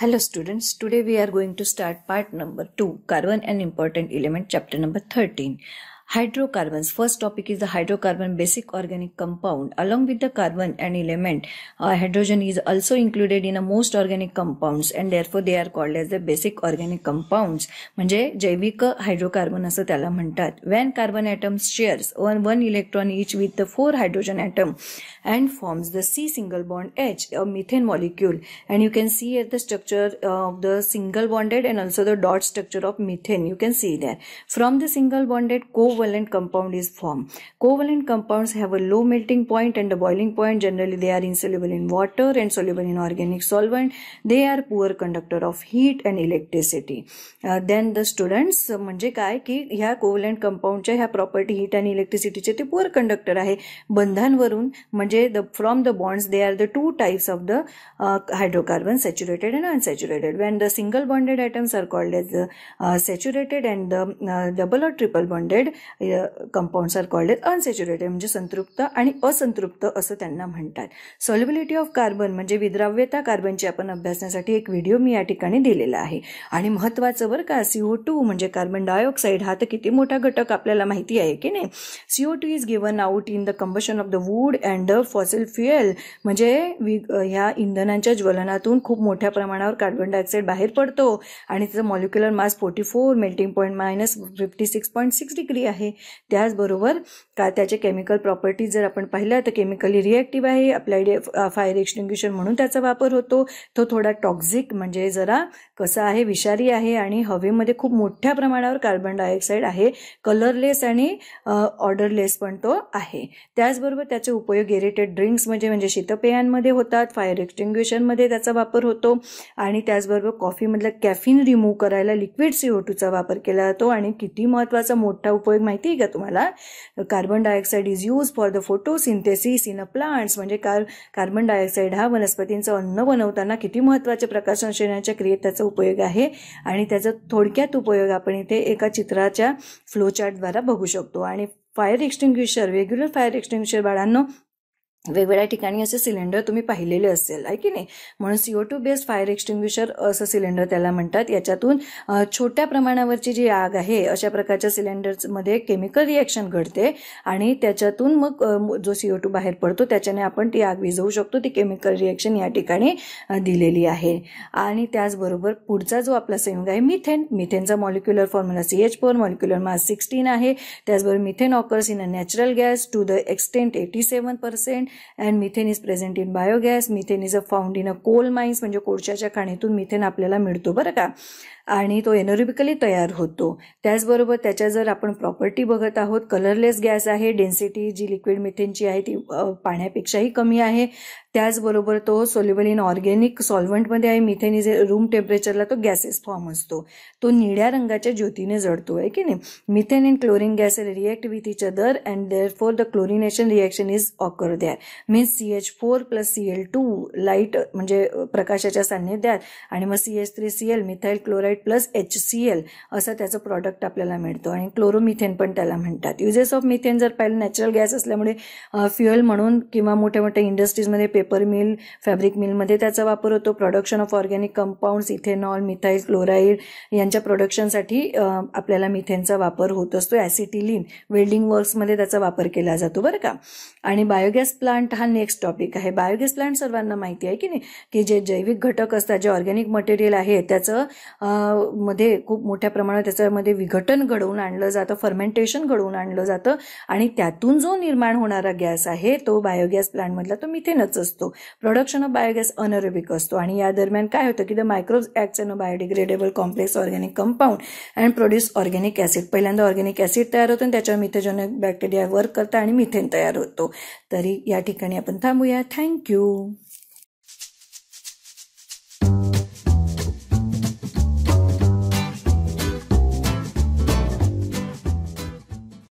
Hello students, today we are going to start part number 2, Carbon and Important Element chapter number 13 hydrocarbons first topic is the hydrocarbon basic organic compound along with the carbon and element uh, hydrogen is also included in a most organic compounds and therefore they are called as the basic organic compounds म्हणजे जैविक hydrocarbon असं त्याला म्हणतात when carbon atoms shares one, one electron each with the four hydrogen atom and forms the C single bond H a methane molecule and you can see here the structure of the single bonded and also the dot structure of methane you can see there from the single bonded co covalent compound is formed. Covalent compounds have a low melting point and a boiling point. Generally, they are insoluble in water and soluble in organic solvent. They are poor conductor of heat and electricity. Uh, then the students uh, म्हणजे काय की ह्या कोवलंट कंपाऊंडच्या ह्या property heat आणि इलेक्ट्रिसिटीचे ते poor conductor आहे बंधांवरून म्हणजे from the bonds they are the two types of the uh, hydrocarbon saturated and unsaturated. When the single bonded atoms are called as the uh, saturated and the uh, double or triple bonded compounds are called unsaturated म्हणजे संतृप्त आणि असंतृप्त असं त्यांना म्हणतात solubility of carbon म्हणजे विद्राव्यता कार्बनची आपण अभ्यासण्यासाठी एक video मी या ठिकाणी दिलेला आहे आणि महत्त्वाचं बरं का सीओ टू म्हणजे कार्बन डायऑक्साईड हा तर किती मोठा घटक आपल्याला माहिती आहे की नाही CO two is given out in the combustion of the wood and the fossil fuel म्हणजे ह्या इंधनांच्या ज्वलनातून खूप मोठ्या प्रमाणावर कार्बन डायऑक्साईड बाहेर पडतो आणि त्याचं molecular mass forty four melting point minus fifty six point six degree आहे आहे त्याचबरोबर का त्याचे केमिकल प्रॉपर्टीज जर आपण पाहिलं तर केमिकली रिॲक्टिव्ह आहे अप्लाइड फायर एक्स्टिंग्युशन म्हणून त्याचा वापर होतो तो थोडा टॉक्झिक म्हणजे जरा कसा आहे विषारी आहे आणि हवेमध्ये खूप मोठ्या प्रमाणावर कार्बन डायऑक्साईड आहे कलरलेस आणि ऑर्डरलेस पण तो आहे त्याचबरोबर त्याचे उपयोग एरेटेड ड्रिंक्स म्हणजे म्हणजे शीतपेयांमध्ये होतात फायर एक्स्टिंग्विशनमध्ये त्याचा वापर होतो आणि त्याचबरोबर कॉफीमधला कॅफिन रिमूव्ह करायला लिक्विड सीओ टूचा वापर केला जातो आणि किती महत्त्वाचा मोठा उपयोग माहिती आहे का तुम्हाला carbon dioxide is use for the photosynthesis in a plants म्हणजे कार कार्बन डायऑक्साईड हा वनस्पतींचं अन्न बनवताना किती महत्त्वाच्या प्रकाशसंश्लेषणाच्या क्रियेत त्याचा उपयोग आहे आणि त्याचा थोडक्यात उपयोग आपण इथे एका चित्राच्या फ्लोचार्टद्वारा बघू शकतो आणि fire extinguisher regular fire extinguisher बाळांना वेगवेगळ्या ठिकाणी असे सिलेंडर तुम्ही पाहिलेले असेल आहे की नाही म्हणून CO two based fire extinguisher असं सिलेंडर त्याला म्हणतात याच्यातून छोट्या प्रमाणावरची जी आग आहे अशा प्रकारच्या सिलेंडरमध्ये केमिकल रिॲक्शन घडते आणि त्याच्यातून मग जो सीओ टू बाहेर पडतो त्याच्याने आपण ती आग विझवू शकतो ती केमिकल रिॲक्शन या ठिकाणी दिलेली आहे आणि त्याचबरोबर पुढचा जो आपला संयोग आहे मिथेन मिथेनचा molecular formula C H four molecular mass sixteen आहे त्याचबरोबर methane occurs in a natural gas to the extent eighty seven percent and methane is present in biogas methane is a found in a coal mines म्हणजे कोळशाच्या खाणीतून methane आपल्याला मिळतो बरं का आणि तो एनोरिबिकली तयार होतो त्याचबरोबर त्याच्या जर आपण प्रॉपर्टी बघत आहोत कलरलेस गॅस आहे डेन्सिटी जी लिक्विड मिथेनची आहे ती पाण्यापेक्षाही कमी आहे त्याचबरोबर तो सोल्युबल इन ऑर्गेनिक सॉल्व्हंटमध्ये आहे मिथेन इज रूम टेम्परेचरला तो गॅसेस फॉर्म असतो तो निळ्या रंगाच्या ज्योतीने जळतो आहे की नाही methane in chlorine gas react with each other and there for the chlorination reaction is occur द्या means C H four plus C L two light म्हणजे प्रकाशाच्या सान्निध्यात आणि मग C H three C L methyl chloride plus H C L असं त्याचं product आपल्याला मिळतो आणि क्लोरोमिथेन पण त्याला म्हणतात युजेस ऑफ मिथेन जर पाहिलं नॅचरल गॅस असल्यामुळे फ्युएल म्हणून किंवा मोठ्या मोठ्या इंडस्ट्रीजमध्ये पेपर मिल फॅब्रिक मिलमध्ये त्याचा वापर होतो production of organic compounds ethanol methyl chloride यांच्या प्रोडक्शनसाठी आपल्याला मिथेनचा वापर होत असतो ॲसिटिलिन वेल्डिंग वर्क्समध्ये त्याचा वापर केला जातो बरं का आणि बायोगॅस प्लांट हा नेक्स्ट टॉपिक आहे बायोगॅस प्लांट सर्वांना माहिती आहे की नाही की जे जैविक घटक असतात जे ऑर्गॅनिक मटेरियल आहे त्याचं मध्ये खूप मोठ्या प्रमाणात त्याच्यामध्ये विघटन घडवून आणलं जातं फर्मेंटेशन घडवून आणलं जातं आणि त्यातून जो निर्माण होणारा गॅस आहे तो बायोगॅस प्लांटमधला तो मिथेनच असतो प्रोडक्शन ऑफ बायोगॅस अनरेबिक असतो आणि या दरम्यान काय होतं की the microbes act a biodegradable complex organic compound and produce organic acid पहिल्यांदा ऑर्गॅनिक ऍसिड तयार होतं आणि त्याच्यावर मिथेजनिक बॅक्टेरिया वर्क करतात आणि मिथेन तयार होतो तरी या ठिकाणी आपण थांबूया थँक्यू